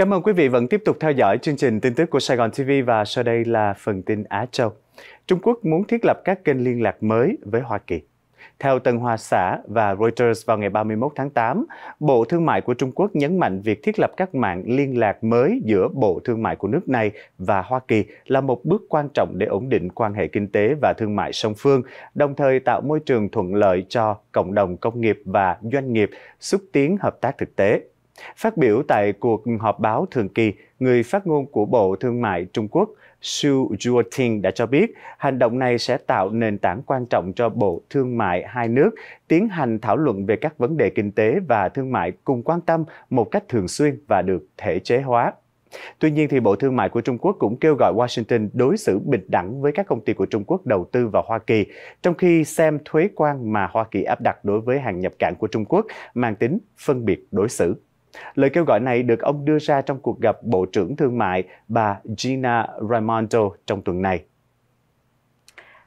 Cảm ơn quý vị vẫn tiếp tục theo dõi chương trình tin tức của Sài Gòn TV và sau đây là phần tin Á Châu. Trung Quốc muốn thiết lập các kênh liên lạc mới với Hoa Kỳ. Theo Tân Hoa Xã và Reuters vào ngày 31 tháng 8, Bộ Thương mại của Trung Quốc nhấn mạnh việc thiết lập các mạng liên lạc mới giữa Bộ Thương mại của nước này và Hoa Kỳ là một bước quan trọng để ổn định quan hệ kinh tế và thương mại song phương, đồng thời tạo môi trường thuận lợi cho cộng đồng công nghiệp và doanh nghiệp xúc tiến hợp tác thực tế. Phát biểu tại cuộc họp báo thường kỳ, người phát ngôn của Bộ Thương mại Trung Quốc Su Juoting đã cho biết hành động này sẽ tạo nền tảng quan trọng cho Bộ Thương mại hai nước tiến hành thảo luận về các vấn đề kinh tế và thương mại cùng quan tâm một cách thường xuyên và được thể chế hóa. Tuy nhiên, thì Bộ Thương mại của Trung Quốc cũng kêu gọi Washington đối xử bình đẳng với các công ty của Trung Quốc đầu tư vào Hoa Kỳ, trong khi xem thuế quan mà Hoa Kỳ áp đặt đối với hàng nhập cảng của Trung Quốc mang tính phân biệt đối xử. Lời kêu gọi này được ông đưa ra trong cuộc gặp Bộ trưởng Thương mại bà Gina Raimondo trong tuần này.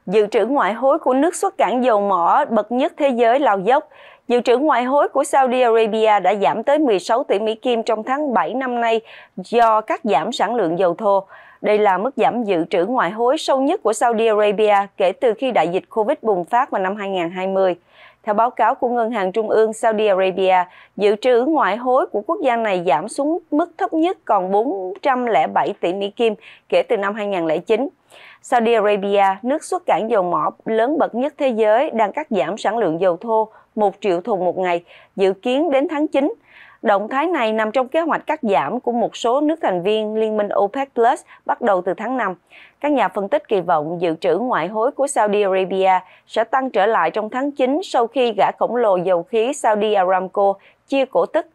Dự trữ ngoại hối của nước xuất cảng dầu mỏ bậc nhất thế giới lao dốc. Dự trữ ngoại hối của Saudi Arabia đã giảm tới 16 tỷ Mỹ Kim trong tháng 7 năm nay do cắt giảm sản lượng dầu thô. Đây là mức giảm dự trữ ngoại hối sâu nhất của Saudi Arabia kể từ khi đại dịch Covid bùng phát vào năm 2020. Theo báo cáo của Ngân hàng Trung ương Saudi Arabia, dự trữ ngoại hối của quốc gia này giảm xuống mức thấp nhất còn 407 tỷ Mỹ Kim kể từ năm 2009. Saudi Arabia, nước xuất cảng dầu mỏ lớn bậc nhất thế giới, đang cắt giảm sản lượng dầu thô 1 triệu thùng một ngày, dự kiến đến tháng 9. Động thái này nằm trong kế hoạch cắt giảm của một số nước thành viên Liên minh OPEC Plus bắt đầu từ tháng 5. Các nhà phân tích kỳ vọng dự trữ ngoại hối của Saudi Arabia sẽ tăng trở lại trong tháng 9 sau khi gã khổng lồ dầu khí Saudi Aramco chia cổ tức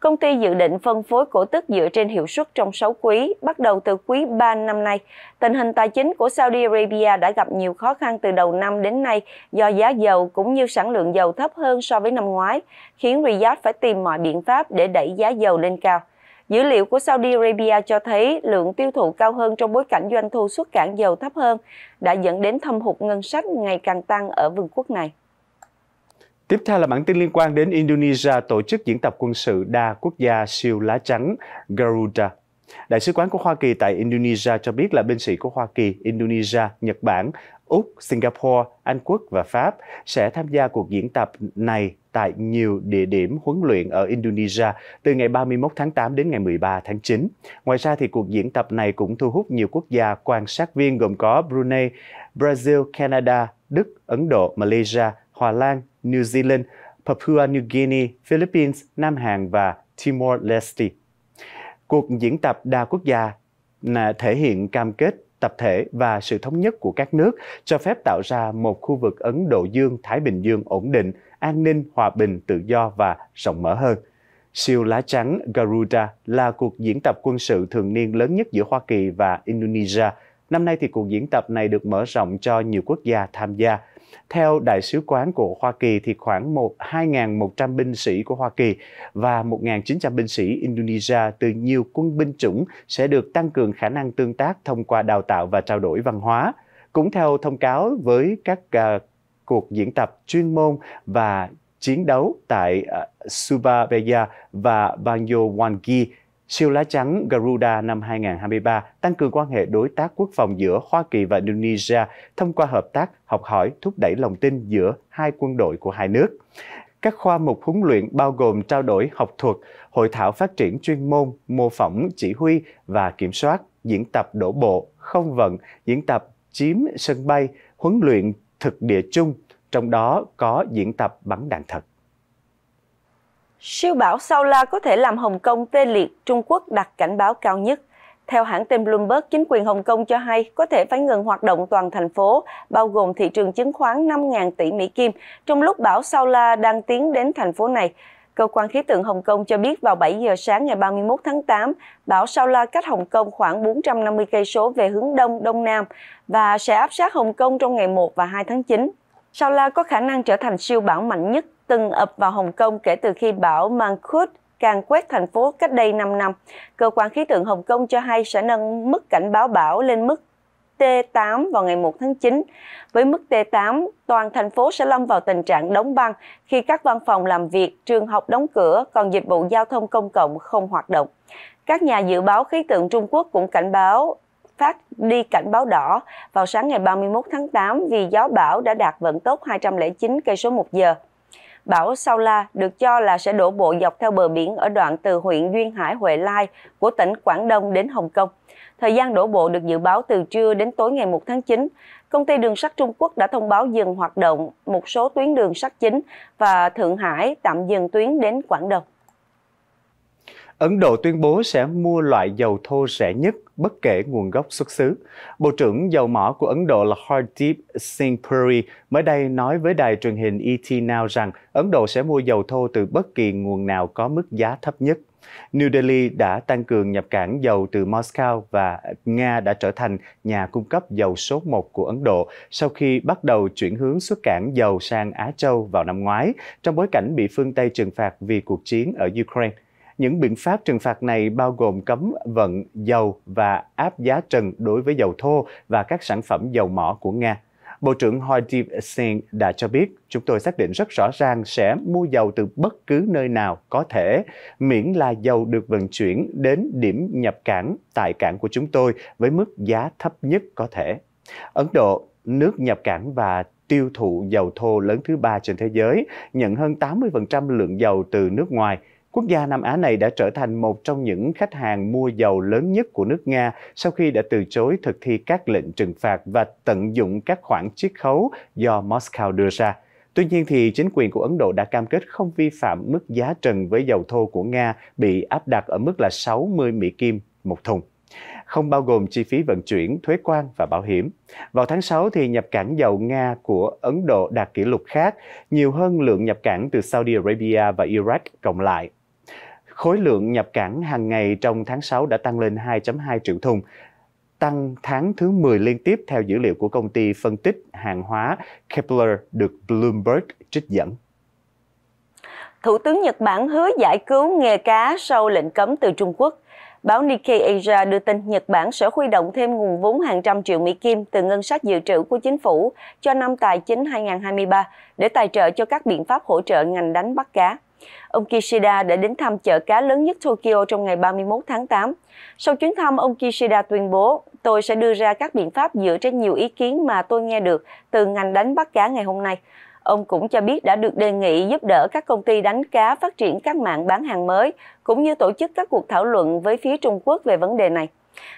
Công ty dự định phân phối cổ tức dựa trên hiệu suất trong 6 quý, bắt đầu từ quý 3 năm nay. Tình hình tài chính của Saudi Arabia đã gặp nhiều khó khăn từ đầu năm đến nay do giá dầu cũng như sản lượng dầu thấp hơn so với năm ngoái, khiến Riyadh phải tìm mọi biện pháp để đẩy giá dầu lên cao. Dữ liệu của Saudi Arabia cho thấy lượng tiêu thụ cao hơn trong bối cảnh doanh thu xuất cảng dầu thấp hơn đã dẫn đến thâm hụt ngân sách ngày càng tăng ở vương quốc này. Tiếp theo là bản tin liên quan đến Indonesia tổ chức diễn tập quân sự đa quốc gia siêu lá trắng Garuda. Đại sứ quán của Hoa Kỳ tại Indonesia cho biết là binh sĩ của Hoa Kỳ, Indonesia, Nhật Bản, Úc, Singapore, Anh Quốc và Pháp sẽ tham gia cuộc diễn tập này tại nhiều địa điểm huấn luyện ở Indonesia từ ngày 31 tháng 8 đến ngày 13 tháng 9. Ngoài ra thì cuộc diễn tập này cũng thu hút nhiều quốc gia quan sát viên gồm có Brunei, Brazil, Canada, Đức, Ấn Độ, Malaysia, Hòa Lan, New Zealand, Papua New Guinea, Philippines, Nam Hàn và Timor-Leste. Cuộc diễn tập đa quốc gia thể hiện cam kết tập thể và sự thống nhất của các nước cho phép tạo ra một khu vực Ấn Độ Dương-Thái Bình Dương ổn định, an ninh, hòa bình, tự do và rộng mở hơn. Siêu lá trắng Garuda là cuộc diễn tập quân sự thường niên lớn nhất giữa Hoa Kỳ và Indonesia. Năm nay thì cuộc diễn tập này được mở rộng cho nhiều quốc gia tham gia. Theo Đại sứ quán của Hoa Kỳ thì khoảng 2.100 binh sĩ của Hoa Kỳ và 1.900 binh sĩ Indonesia từ nhiều quân binh chủng sẽ được tăng cường khả năng tương tác thông qua đào tạo và trao đổi văn hóa. Cũng theo thông cáo với các uh, cuộc diễn tập chuyên môn và chiến đấu tại uh, Surabaya và Banyo Siêu lá trắng Garuda năm 2023 tăng cường quan hệ đối tác quốc phòng giữa Hoa Kỳ và Indonesia thông qua hợp tác, học hỏi, thúc đẩy lòng tin giữa hai quân đội của hai nước. Các khoa mục huấn luyện bao gồm trao đổi học thuật, hội thảo phát triển chuyên môn, mô phỏng, chỉ huy và kiểm soát, diễn tập đổ bộ, không vận, diễn tập chiếm sân bay, huấn luyện thực địa chung, trong đó có diễn tập bắn đạn thật. Siêu bão Sao La có thể làm Hồng Kông tê liệt, Trung Quốc đặt cảnh báo cao nhất. Theo hãng tin Bloomberg, chính quyền Hồng Kông cho hay có thể phải ngừng hoạt động toàn thành phố, bao gồm thị trường chứng khoán 5.000 tỷ Mỹ Kim, trong lúc bão Sao La đang tiến đến thành phố này. Cơ quan khí tượng Hồng Kông cho biết vào 7 giờ sáng ngày 31 tháng 8, bão Sao La cách Hồng Kông khoảng 450 cây số về hướng đông đông nam và sẽ áp sát Hồng Kông trong ngày 1 và 2 tháng 9. Sao La có khả năng trở thành siêu bão mạnh nhất từng ập vào Hồng Kông kể từ khi bão Mangkhut càng quét thành phố cách đây 5 năm. Cơ quan khí tượng Hồng Kông cho hay sẽ nâng mức cảnh báo bão lên mức T8 vào ngày 1 tháng 9. Với mức T8, toàn thành phố sẽ lâm vào tình trạng đóng băng khi các văn phòng làm việc, trường học đóng cửa, còn dịch vụ giao thông công cộng không hoạt động. Các nhà dự báo khí tượng Trung Quốc cũng cảnh báo phát đi cảnh báo đỏ vào sáng ngày 31 tháng 8 vì gió bão đã đạt vận tốc 209 cây số một giờ. Bão Sao La được cho là sẽ đổ bộ dọc theo bờ biển ở đoạn từ huyện Duyên Hải Huệ Lai của tỉnh Quảng Đông đến Hồng Kông. Thời gian đổ bộ được dự báo từ trưa đến tối ngày 1 tháng 9. Công ty đường sắt Trung Quốc đã thông báo dừng hoạt động một số tuyến đường sắt chính và Thượng Hải tạm dừng tuyến đến Quảng Đông. Ấn Độ tuyên bố sẽ mua loại dầu thô rẻ nhất bất kể nguồn gốc xuất xứ. Bộ trưởng dầu mỏ của Ấn Độ là Hardeep Singh Puri mới đây nói với đài truyền hình ET Now rằng Ấn Độ sẽ mua dầu thô từ bất kỳ nguồn nào có mức giá thấp nhất. New Delhi đã tăng cường nhập cảng dầu từ Moscow và Nga đã trở thành nhà cung cấp dầu số 1 của Ấn Độ sau khi bắt đầu chuyển hướng xuất cảng dầu sang Á Châu vào năm ngoái, trong bối cảnh bị phương Tây trừng phạt vì cuộc chiến ở Ukraine. Những biện pháp trừng phạt này bao gồm cấm vận dầu và áp giá trần đối với dầu thô và các sản phẩm dầu mỏ của Nga. Bộ trưởng Hardeep Singh đã cho biết, chúng tôi xác định rất rõ ràng sẽ mua dầu từ bất cứ nơi nào có thể, miễn là dầu được vận chuyển đến điểm nhập cảng tại cảng của chúng tôi với mức giá thấp nhất có thể. Ấn Độ, nước nhập cảng và tiêu thụ dầu thô lớn thứ ba trên thế giới, nhận hơn 80% lượng dầu từ nước ngoài – Quốc gia Nam Á này đã trở thành một trong những khách hàng mua dầu lớn nhất của nước Nga sau khi đã từ chối thực thi các lệnh trừng phạt và tận dụng các khoản chiết khấu do Moscow đưa ra. Tuy nhiên thì chính quyền của Ấn Độ đã cam kết không vi phạm mức giá trần với dầu thô của Nga bị áp đặt ở mức là 60 Mỹ Kim một thùng không bao gồm chi phí vận chuyển, thuế quan và bảo hiểm. Vào tháng 6 thì nhập cảng dầu Nga của Ấn Độ đạt kỷ lục khác, nhiều hơn lượng nhập cảng từ Saudi Arabia và Iraq cộng lại. Khối lượng nhập cảng hàng ngày trong tháng 6 đã tăng lên 2.2 triệu thùng, tăng tháng thứ 10 liên tiếp theo dữ liệu của công ty phân tích hàng hóa Kepler được Bloomberg trích dẫn. Thủ tướng Nhật Bản hứa giải cứu nghề cá sau lệnh cấm từ Trung Quốc. Báo Nikkei Asia đưa tin Nhật Bản sẽ huy động thêm nguồn vốn hàng trăm triệu Mỹ Kim từ ngân sách dự trữ của chính phủ cho năm tài chính 2023 để tài trợ cho các biện pháp hỗ trợ ngành đánh bắt cá. Ông Kishida đã đến thăm chợ cá lớn nhất Tokyo trong ngày 31 tháng 8. Sau chuyến thăm, ông Kishida tuyên bố, tôi sẽ đưa ra các biện pháp dựa trên nhiều ý kiến mà tôi nghe được từ ngành đánh bắt cá ngày hôm nay. Ông cũng cho biết đã được đề nghị giúp đỡ các công ty đánh cá phát triển các mạng bán hàng mới, cũng như tổ chức các cuộc thảo luận với phía Trung Quốc về vấn đề này.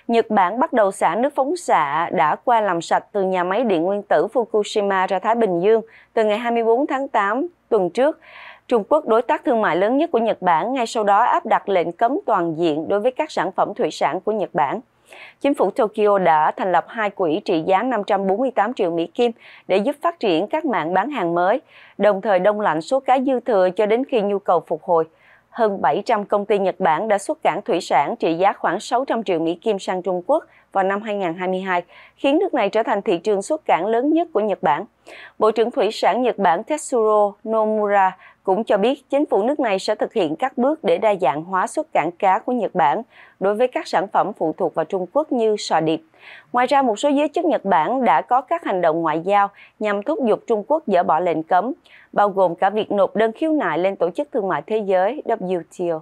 Nhật Bản bắt đầu xả nước phóng xạ đã qua làm sạch từ nhà máy điện nguyên tử Fukushima ra Thái Bình Dương từ ngày 24 tháng 8 tuần trước. Trung Quốc, đối tác thương mại lớn nhất của Nhật Bản, ngay sau đó áp đặt lệnh cấm toàn diện đối với các sản phẩm thủy sản của Nhật Bản. Chính phủ Tokyo đã thành lập hai quỹ trị giá 548 triệu Mỹ Kim để giúp phát triển các mạng bán hàng mới, đồng thời đông lạnh số cá dư thừa cho đến khi nhu cầu phục hồi. Hơn 700 công ty Nhật Bản đã xuất cảng thủy sản trị giá khoảng 600 triệu Mỹ Kim sang Trung Quốc vào năm 2022, khiến nước này trở thành thị trường xuất cảng lớn nhất của Nhật Bản. Bộ trưởng Thủy sản Nhật Bản Tetsuro Nomura cũng cho biết chính phủ nước này sẽ thực hiện các bước để đa dạng hóa xuất cảng cá của Nhật Bản đối với các sản phẩm phụ thuộc vào Trung Quốc như sò điệp. Ngoài ra, một số giới chức Nhật Bản đã có các hành động ngoại giao nhằm thúc giục Trung Quốc dỡ bỏ lệnh cấm, bao gồm cả việc nộp đơn khiếu nại lên Tổ chức Thương mại Thế giới WTO.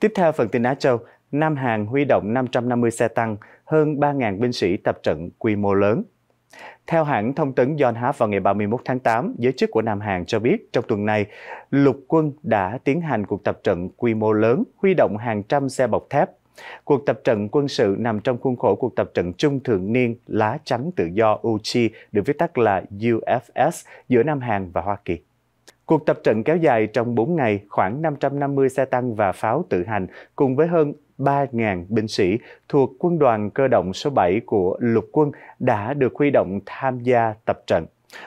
Tiếp theo phần tin Á Châu, Nam Hàn huy động 550 xe tăng, hơn 3.000 binh sĩ tập trận quy mô lớn theo hãng thông tấn Yonhap vào ngày 31 tháng 8, giới chức của Nam Hàn cho biết trong tuần này, lục quân đã tiến hành cuộc tập trận quy mô lớn, huy động hàng trăm xe bọc thép. Cuộc tập trận quân sự nằm trong khuôn khổ cuộc tập trận chung thường niên Lá Trắng Tự Do Uchi, được viết tắt là UFS, giữa Nam Hàn và Hoa Kỳ. Cuộc tập trận kéo dài trong 4 ngày, khoảng 550 xe tăng và pháo tự hành cùng với hơn 3.000 binh sĩ thuộc quân đoàn cơ động số 7 của lục quân đã được huy động tham gia tập trận.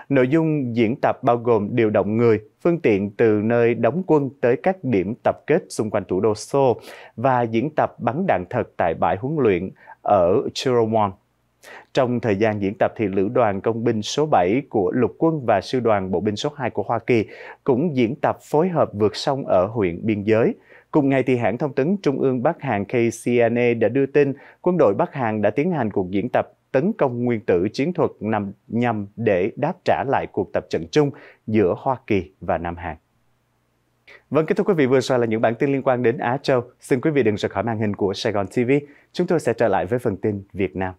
Nội dung diễn tập bao gồm điều động người, phương tiện từ nơi đóng quân tới các điểm tập kết xung quanh thủ đô Seoul và diễn tập bắn đạn thật tại bãi huấn luyện ở Chirawon. Trong thời gian diễn tập thì Lữ đoàn Công binh số 7 của Lục quân và Sư đoàn Bộ binh số 2 của Hoa Kỳ cũng diễn tập phối hợp vượt sông ở huyện biên giới. Cùng ngày, thì hãng thông tấn Trung ương Bắc Hàn KCNA e đã đưa tin quân đội Bắc Hàn đã tiến hành cuộc diễn tập tấn công nguyên tử chiến thuật nằm nhằm để đáp trả lại cuộc tập trận chung giữa Hoa Kỳ và Nam Hàn. Vâng, kết thúc quý vị, vừa rồi là những bản tin liên quan đến Á Châu. Xin quý vị đừng rời khỏi màn hình của Sài Gòn TV. Chúng tôi sẽ trở lại với phần tin Việt Nam.